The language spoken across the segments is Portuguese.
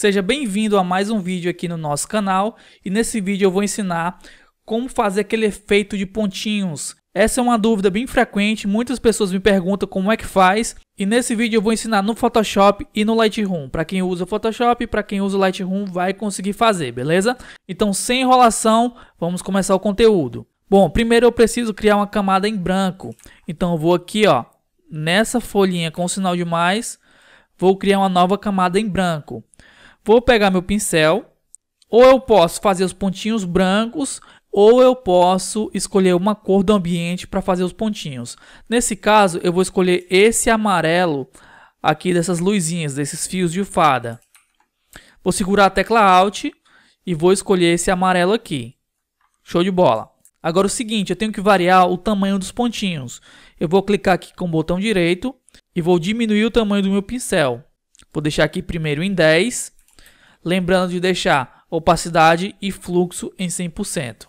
Seja bem-vindo a mais um vídeo aqui no nosso canal e nesse vídeo eu vou ensinar como fazer aquele efeito de pontinhos. Essa é uma dúvida bem frequente, muitas pessoas me perguntam como é que faz e nesse vídeo eu vou ensinar no Photoshop e no Lightroom. Para quem usa Photoshop, para quem usa Lightroom vai conseguir fazer, beleza? Então sem enrolação, vamos começar o conteúdo. Bom, primeiro eu preciso criar uma camada em branco, então eu vou aqui ó, nessa folhinha com o sinal de mais, vou criar uma nova camada em branco vou pegar meu pincel, ou eu posso fazer os pontinhos brancos, ou eu posso escolher uma cor do ambiente para fazer os pontinhos. Nesse caso, eu vou escolher esse amarelo aqui dessas luzinhas, desses fios de fada. Vou segurar a tecla Alt e vou escolher esse amarelo aqui. Show de bola. Agora o seguinte, eu tenho que variar o tamanho dos pontinhos. Eu vou clicar aqui com o botão direito e vou diminuir o tamanho do meu pincel. Vou deixar aqui primeiro em 10 Lembrando de deixar opacidade e fluxo em 100%.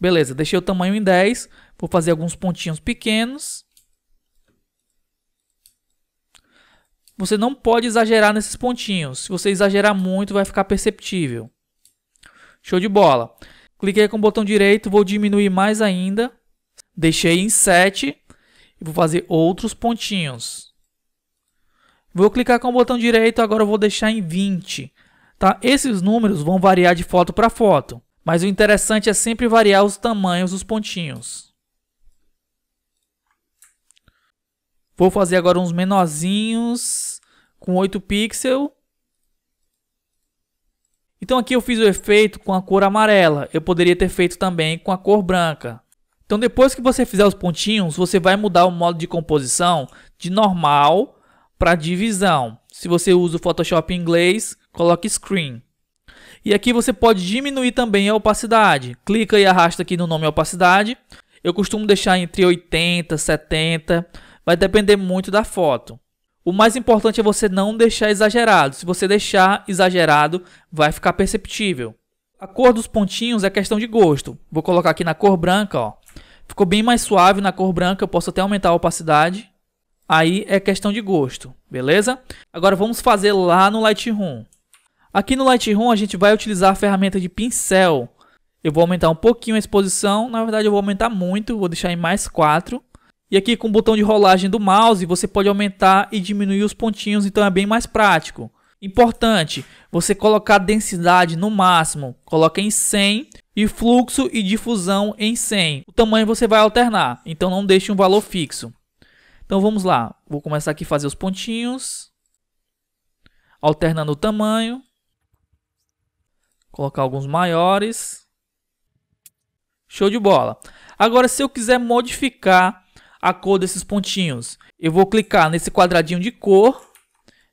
Beleza, deixei o tamanho em 10. Vou fazer alguns pontinhos pequenos. Você não pode exagerar nesses pontinhos. Se você exagerar muito, vai ficar perceptível. Show de bola. Cliquei com o botão direito, vou diminuir mais ainda. Deixei em 7 e vou fazer outros pontinhos. Vou clicar com o botão direito, agora vou deixar em 20. Tá? Esses números vão variar de foto para foto, mas o interessante é sempre variar os tamanhos dos pontinhos. Vou fazer agora uns menorzinhos com 8 pixels. Então aqui eu fiz o efeito com a cor amarela. Eu poderia ter feito também com a cor branca. Então depois que você fizer os pontinhos, você vai mudar o modo de composição de normal para divisão. Se você usa o Photoshop em inglês, coloque Screen. E aqui você pode diminuir também a opacidade. Clica e arrasta aqui no nome opacidade. Eu costumo deixar entre 80 e 70, vai depender muito da foto. O mais importante é você não deixar exagerado. Se você deixar exagerado, vai ficar perceptível. A cor dos pontinhos é questão de gosto. Vou colocar aqui na cor branca, ó. Ficou bem mais suave na cor branca, eu posso até aumentar a opacidade. Aí é questão de gosto, beleza? Agora vamos fazer lá no Lightroom. Aqui no Lightroom a gente vai utilizar a ferramenta de pincel. Eu vou aumentar um pouquinho a exposição, na verdade eu vou aumentar muito, vou deixar em mais 4. E aqui com o botão de rolagem do mouse você pode aumentar e diminuir os pontinhos, então é bem mais prático. Importante, você colocar a densidade no máximo, coloca em 100 e fluxo e difusão em 100. O tamanho você vai alternar, então não deixe um valor fixo. Então vamos lá, vou começar aqui a fazer os pontinhos, alternando o tamanho. Colocar alguns maiores. Show de bola. Agora, se eu quiser modificar a cor desses pontinhos, eu vou clicar nesse quadradinho de cor.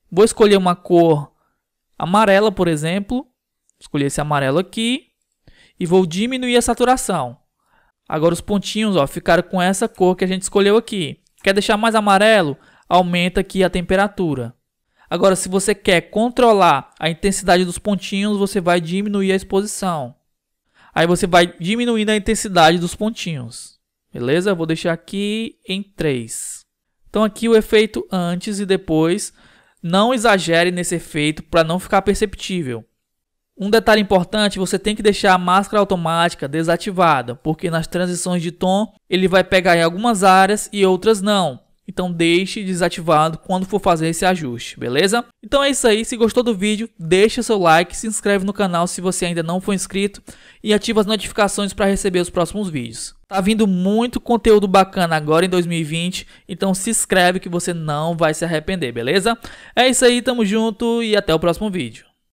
Vou escolher uma cor amarela, por exemplo. Escolher esse amarelo aqui. E vou diminuir a saturação. Agora os pontinhos ó, ficaram com essa cor que a gente escolheu aqui. Quer deixar mais amarelo? Aumenta aqui a temperatura. Agora, se você quer controlar a intensidade dos pontinhos, você vai diminuir a exposição. Aí você vai diminuindo a intensidade dos pontinhos. Beleza? Eu vou deixar aqui em 3. Então aqui o efeito antes e depois. Não exagere nesse efeito para não ficar perceptível. Um detalhe importante, você tem que deixar a máscara automática desativada, porque nas transições de tom ele vai pegar em algumas áreas e outras não. Então deixe desativado quando for fazer esse ajuste, beleza? Então é isso aí, se gostou do vídeo, deixa seu like, se inscreve no canal se você ainda não for inscrito e ativa as notificações para receber os próximos vídeos. Tá vindo muito conteúdo bacana agora em 2020, então se inscreve que você não vai se arrepender, beleza? É isso aí, tamo junto e até o próximo vídeo.